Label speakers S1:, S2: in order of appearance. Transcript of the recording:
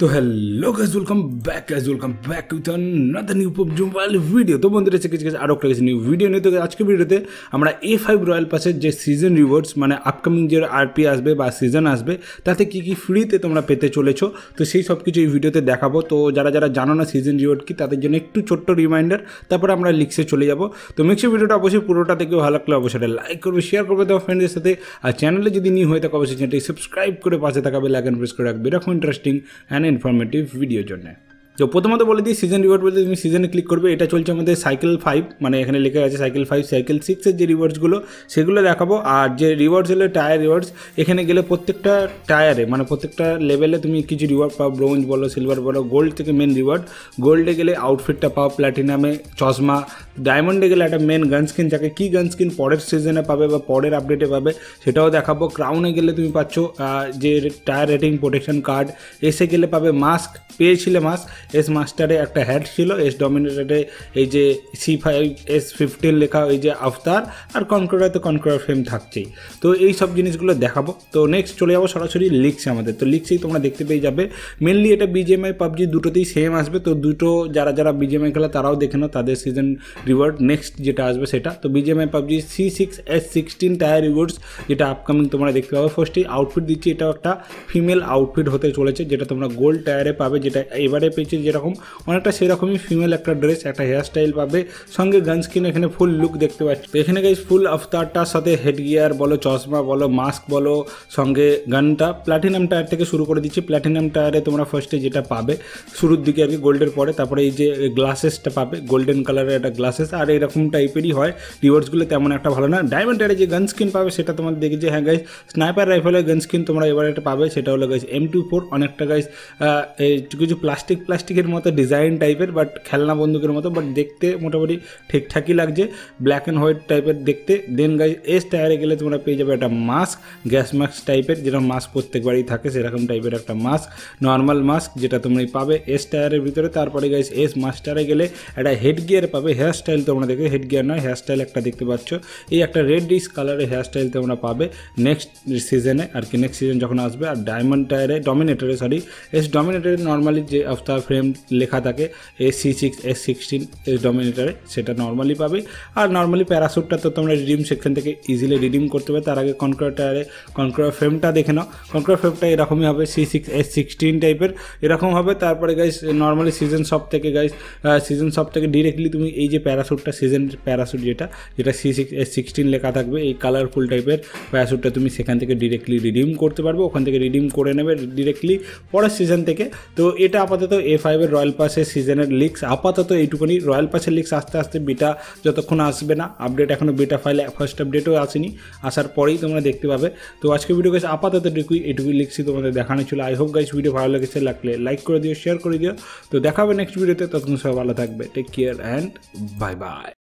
S1: তো hello guys welcome back guys welcome back with another new পবজুম video তো বন্ধুরা কিছু কিছু আরও একটা কিছু নিউ ভিডিও নিয়ে তো আজকে ভিডিওতে আমরা এ ফাইভ রয়্যাল পাসের যে সিজন রিওয়ার্ডস মানে আপকামিং যে আরপি আসবে বা সিজন আসবে তাতে কী কী ফ্রিতে তোমরা পেতে চলেছো তো সেই সব কিছু এই ভিডিওতে দেখাবো তো যারা যারা জানো না সিজন রিওয়ার্ড কি তাদের জন্য একটু ছোট্ট রিমাইন্ডার তারপরে আমরা লিখসে চলে যাবো তো মিক্সি ভিডিওটা অবশ্যই পুরোটা থেকে ভালো লাগলে অবশ্যই লাইক করবে শেয়ার করবে তোমার ফ্রেন্ডের সাথে আর চ্যানেলে যদি নিউ হয়ে থাকে অবশ্যই চ্যানেলটি সাবস্ক্রাইব করে পাশে থাকাবে লাইক অ্যান্ড প্রেস করে রাখবে এরকম interesting and and informative video जुड़ने তো প্রথমত বলে দিই সিজন রিওয়ার্ড বলতে তুমি সিজনে ক্লিক করবে এটা চলছে আমাদের সাইকেল ফাইভ মানে এখানে লেখা আছে সাইকেল ফাইভ সাইকেল সিক্সের যে রিওয়ার্ডসগুলো সেগুলো দেখাবো আর যে রিওয়ার্ডস হলো টায়ার রিওয়ার্ডস এখানে গেলে প্রত্যেকটা টায়ারে মানে প্রত্যেকটা লেভেলে তুমি কিছু রিওয়ার্ড পাও ব্রোঞ্জ বলো সিলভার বলো গোল্ড থেকে মেন রিওয়ার্ড গোল্ডে গেলে আউটফিটটা পাও প্ল্যাটিনামে চশমা ডায়মন্ডে গেলে একটা মেন গান স্কিন যাকে কী গান স্কিন পরের সিজনে পাবে বা পরের আপডেটে পাবে সেটাও দেখাবো ক্রাউনে গেলে তুমি পাচ্ছ যে টায়ার রেটিং প্রোটেকশন কার্ড এসে গেলে পাবে মাস্ক পেয়েছিলে মাস্ক এস মাস্টারে একটা হ্যাড ছিল এস ডমিনেটারে এই যে সি ফাইভ এস ফিফটিন লেখা ওই যে আফতার আর কনক্রোডার তো কনক্রোডার ফ্রেম থাকছেই তো এই সব জিনিসগুলো দেখাবো তো নেক্সট চলে যাবো সরাসরি লিক্স আমাদের তো লিক্সেই তোমরা দেখতে পেয়ে যাবে মেনলি এটা বিজিএমআই পাবজি দুটোতেই সেম আসবে তো দুটো যারা যারা বিজিএমআই খেলা তারাও দেখে নাও তাদের সিজন রিওয়ার্ড নেক্সট যেটা আসবে সেটা তো BGMI PUBG C six S sixteen tier rewards যেটা আপকামিং তোমরা দেখতে পাবে ফার্স্টেই আউটফিট দিচ্ছি এটাও একটা ফিমেল আউটফিট হতে চলেছে যেটা তোমরা গোল্ড টায়ারে পাবে যেটা এবারে পেয়েছে ঠিক যেরকম অনেকটা সেরকমই ফিমেল একটা ড্রেস একটা হেয়ারস্টাইল পাবে সঙ্গে গান স্কিন এখানে ফুল লুক দেখতে পাচ্ছি এখানে গাইজ ফুল আফতারটার সাথে হেড গিয়ার বলো চশমা বলো মাস্ক বলো সঙ্গে গানটা প্ল্যাটিনাম টায়ার থেকে শুরু করে দিচ্ছি প্ল্যাটিনাম টায়ারে তোমরা ফার্স্টে যেটা পাবে শুরুর দিকে আর কি গোল্ডের পরে তারপরে এই যে গ্লাসেসটা পাবে গোল্ডেন কালারের একটা গ্লাসেস আর এরকম টাইপেরই হয় রিওয়ার্ডসগুলো তেমন একটা ভালো না ডায়মন্ড টায়ারে যে গান স্কিন পাবে সেটা তোমার দেখি যে হ্যাঁ গাইজ স্নাইপার রাইফেলের গান স্কিন তোমরা এবার একটা পাবে সেটা হলো গাইজ এম টু ফোর অনেকটা গাইজ কিছু প্লাস্টিক প্লাস্টিক প্লাস্টিকের মতো ডিজাইন টাইপের বাট খেলনা বন্দুকের মতো বাট দেখতে মোটামুটি ঠিকঠাকই লাগছে ব্ল্যাক অ্যান্ড হোয়াইট টাইপের দেখতে দেন গাই এস টায়ারে গেলে তোমরা পেয়ে যাবে একটা মাস্ক গ্যাস মাস্ক টাইপের যেটা মাস্ক প্রত্যেকবারই থাকে সেরকম টাইপের একটা মাস্ক নর্মাল মাস্ক যেটা তোমরা পাবে এস টায়ারের ভিতরে তারপরে গাইস এস মাস্টারে গেলে একটা হেড গিয়ার পাবে হেয়ারস্টাইল তোমরা দেখবে হেড গিয়ার নয় হেয়ারস্টাইল একটা দেখতে পাচ্ছ এই একটা রেড ডিস কালারের হেয়ারস্টাইল তোমরা পাবে নেক্সট সিজনে আর কি নেক্সট সিজন যখন আসবে আর ডায়মন্ড টায়ারে ডমিনেটারে সরি এস ডমিনেটারে নর্মালি যে আফতার ফ্রেম লেখা থাকে S C six S sixteen S ডমিনেটারে সেটা নর্মালি পাবে আর নর্মালি প্যারাসুটটা তো তোমরা রিডিম সেখান থেকে ইজিলি রিডিম করতে পারবে তার আগে কনক্রাটারে কনক্রোয়ার ফ্রেমটা দেখে নাও কনক্রোয়ার ফ্রেমটা এরকমই হবে সি সিক্স এস সিক্সটিন টাইপের এরকম হবে তারপরে গাইস নর্মালি সিজন সব থেকে গাইস সিজন সব থেকে ডিরেক্টলি তুমি এই যে প্যারাসুটটা সিজন প্যারাসুট যেটা যেটা সি সিক্স এস সিক্সটিন লেখা থাকবে এই কালারফুল টাইপের প্যারাসুটটা তুমি সেখান থেকে ডিরেক্টলি রিডিম করতে পারবে ওখান থেকে রিডিম করে নেবে ডিরেক্টলি পরের সিজন থেকে তো এটা আপাতত এফ ফাইভের রয়্যাল পাসের সিজনের লিক্স আপাতত এইটুকুনি রয়্যাল পাসের লিক্স আস্তে আস্তে বিটা যতক্ষণ আসবে না আপডেট এখনও বিটা ফাইলে ফার্স্ট আপডেটও আসেনি আসার পরেই তোমরা দেখতে পাবে তো আজকে ভিডিও গেছে আপাতত এটুকুই এটুকুই লিক্সই তোমাদের দেখানো ছিল আই হোপ গাইস ভিডিও ভালো লেগেছে লাগলে লাইক করে দিও শেয়ার করে দিও তো দেখাবে নেক্সট ভিডিওতে ততক্ষণ সব ভালো থাকবে take care and bye by